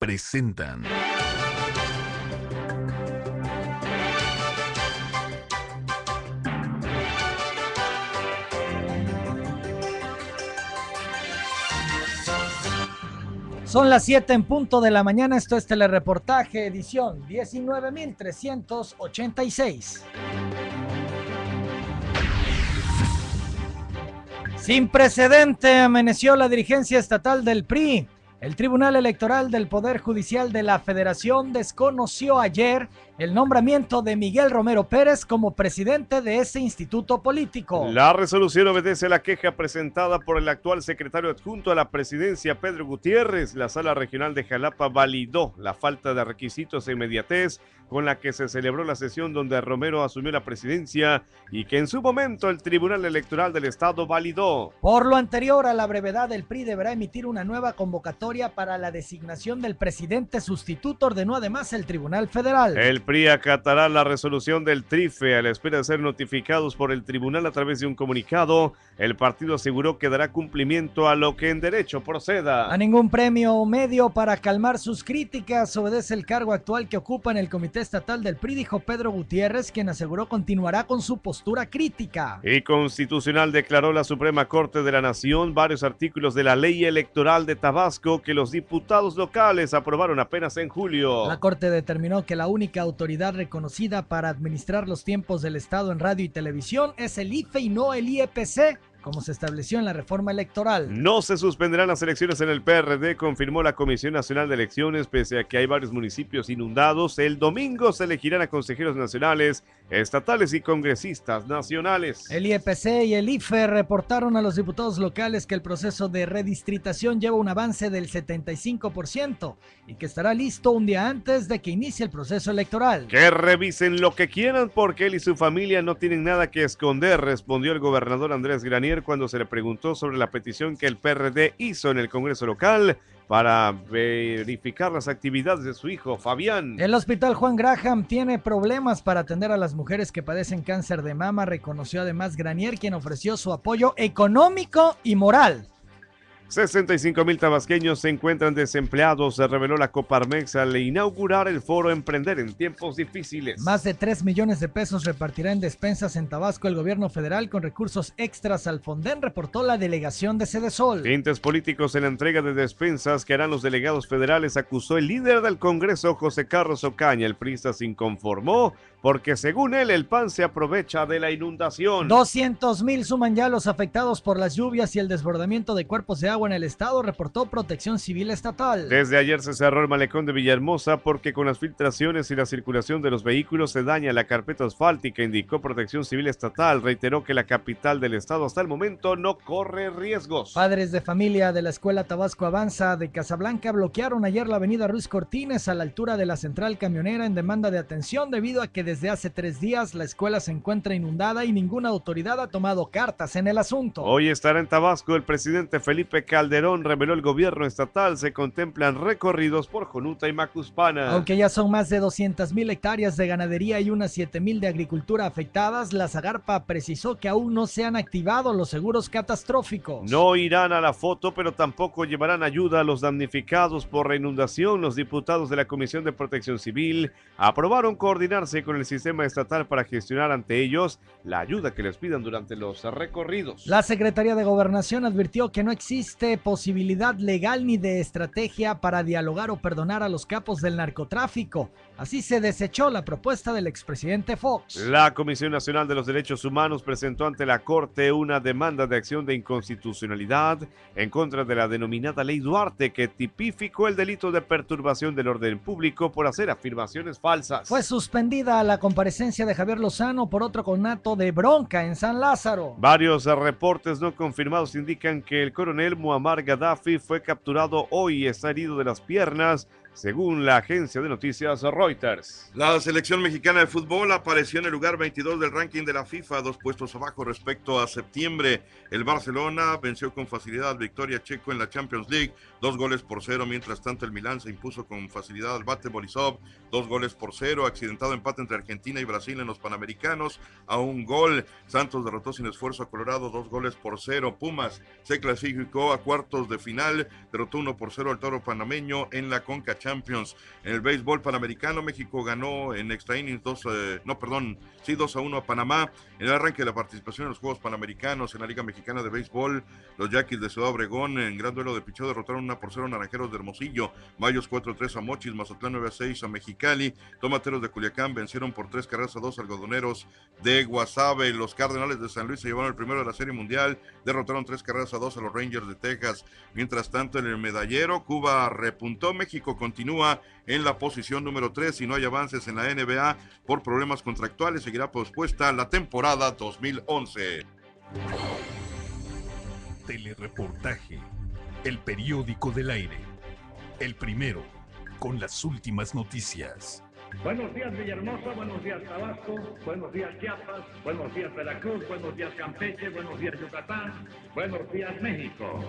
presentan. Son las 7 en punto de la mañana. Esto es Telereportaje, edición mil 19386. Sin precedente amaneció la dirigencia estatal del PRI el Tribunal Electoral del Poder Judicial de la Federación desconoció ayer el nombramiento de Miguel Romero Pérez como presidente de ese instituto político. La resolución obedece a la queja presentada por el actual secretario adjunto a la presidencia, Pedro Gutiérrez. La sala regional de Jalapa validó la falta de requisitos e inmediatez con la que se celebró la sesión donde Romero asumió la presidencia y que en su momento el Tribunal Electoral del Estado validó. Por lo anterior, a la brevedad, el PRI deberá emitir una nueva convocatoria para la designación del presidente sustituto, ordenó además el Tribunal Federal. El PRI acatará la resolución del TRIFE a la espera de ser notificados por el tribunal a través de un comunicado. El partido aseguró que dará cumplimiento a lo que en derecho proceda. A ningún premio o medio para calmar sus críticas obedece el cargo actual que ocupa en el Comité Estatal del PRI, dijo Pedro Gutiérrez, quien aseguró continuará con su postura crítica. Y constitucional declaró la Suprema Corte de la Nación varios artículos de la ley electoral de Tabasco que los diputados locales aprobaron apenas en julio. La Corte determinó que la única autoridad autoridad reconocida para administrar los tiempos del Estado en radio y televisión es el IFE y no el IEPC como se estableció en la reforma electoral. No se suspenderán las elecciones en el PRD, confirmó la Comisión Nacional de Elecciones, pese a que hay varios municipios inundados. El domingo se elegirán a consejeros nacionales, estatales y congresistas nacionales. El IEPC y el IFE reportaron a los diputados locales que el proceso de redistritación lleva un avance del 75% y que estará listo un día antes de que inicie el proceso electoral. Que revisen lo que quieran porque él y su familia no tienen nada que esconder, respondió el gobernador Andrés Granier cuando se le preguntó sobre la petición que el PRD hizo en el Congreso local para verificar las actividades de su hijo, Fabián. El hospital Juan Graham tiene problemas para atender a las mujeres que padecen cáncer de mama, reconoció además Granier, quien ofreció su apoyo económico y moral 65 mil tabasqueños se encuentran desempleados, se reveló la Coparmex al inaugurar el foro Emprender en tiempos difíciles. Más de 3 millones de pesos repartirá en despensas en Tabasco el gobierno federal con recursos extras al Fonden, reportó la delegación de Cedesol. Entes políticos en la entrega de despensas que harán los delegados federales, acusó el líder del Congreso, José Carlos Ocaña. El prista se inconformó porque según él el PAN se aprovecha de la inundación. 200 mil suman ya los afectados por las lluvias y el desbordamiento de cuerpos de agua en el estado, reportó Protección Civil Estatal. Desde ayer se cerró el malecón de Villahermosa porque con las filtraciones y la circulación de los vehículos se daña la carpeta asfáltica, indicó Protección Civil Estatal. Reiteró que la capital del estado hasta el momento no corre riesgos. Padres de familia de la Escuela Tabasco Avanza de Casablanca bloquearon ayer la avenida Ruiz Cortines a la altura de la central camionera en demanda de atención debido a que desde hace tres días la escuela se encuentra inundada y ninguna autoridad ha tomado cartas en el asunto. Hoy estará en Tabasco el presidente Felipe Calderón reveló el gobierno estatal se contemplan recorridos por Jonuta y Macuspana. Aunque ya son más de 200 mil hectáreas de ganadería y unas 7 mil de agricultura afectadas, la Zagarpa precisó que aún no se han activado los seguros catastróficos. No irán a la foto, pero tampoco llevarán ayuda a los damnificados por la inundación. Los diputados de la Comisión de Protección Civil aprobaron coordinarse con el el sistema estatal para gestionar ante ellos la ayuda que les pidan durante los recorridos. La Secretaría de Gobernación advirtió que no existe posibilidad legal ni de estrategia para dialogar o perdonar a los capos del narcotráfico. Así se desechó la propuesta del expresidente Fox. La Comisión Nacional de los Derechos Humanos presentó ante la Corte una demanda de acción de inconstitucionalidad en contra de la denominada Ley Duarte que tipificó el delito de perturbación del orden público por hacer afirmaciones falsas. Fue suspendida la la comparecencia de Javier Lozano por otro conato de bronca en San Lázaro. Varios reportes no confirmados indican que el coronel Muammar Gaddafi fue capturado hoy y está herido de las piernas según la agencia de noticias Reuters. La selección mexicana de fútbol apareció en el lugar 22 del ranking de la FIFA, dos puestos abajo respecto a septiembre. El Barcelona venció con facilidad Victoria Checo en la Champions League, dos goles por cero. Mientras tanto, el Milan se impuso con facilidad al Bate Borisov, dos goles por cero. Accidentado empate entre Argentina y Brasil en los Panamericanos, a un gol. Santos derrotó sin esfuerzo a Colorado, dos goles por cero. Pumas se clasificó a cuartos de final, derrotó uno por cero al Toro Panameño en la Conca Champions. En el béisbol panamericano, México ganó en extra innings 2, eh, no, perdón, sí, dos a uno a Panamá. En el arranque de la participación en los Juegos Panamericanos en la Liga Mexicana de Béisbol, los Yaquis de Ciudad Obregón en gran duelo de Pichó derrotaron una por cero a Naranjeros de Hermosillo. Mayos cuatro a 3 a Mochis, Mazatlán 9 a 6 a Mexicali. Tomateros de Culiacán vencieron por tres carreras a 2 algodoneros de Guasave. Los Cardenales de San Luis se llevaron el primero de la Serie Mundial, derrotaron tres carreras a dos a los Rangers de Texas. Mientras tanto, en el medallero, Cuba repuntó México con continúa en la posición número 3 y no hay avances en la NBA por problemas contractuales. Seguirá pospuesta la temporada 2011. Telereportaje, el periódico del aire. El primero, con las últimas noticias. Buenos días Villahermosa, buenos días Tabasco, buenos días Chiapas, buenos días Veracruz, buenos días Campeche, buenos días Yucatán, buenos días México.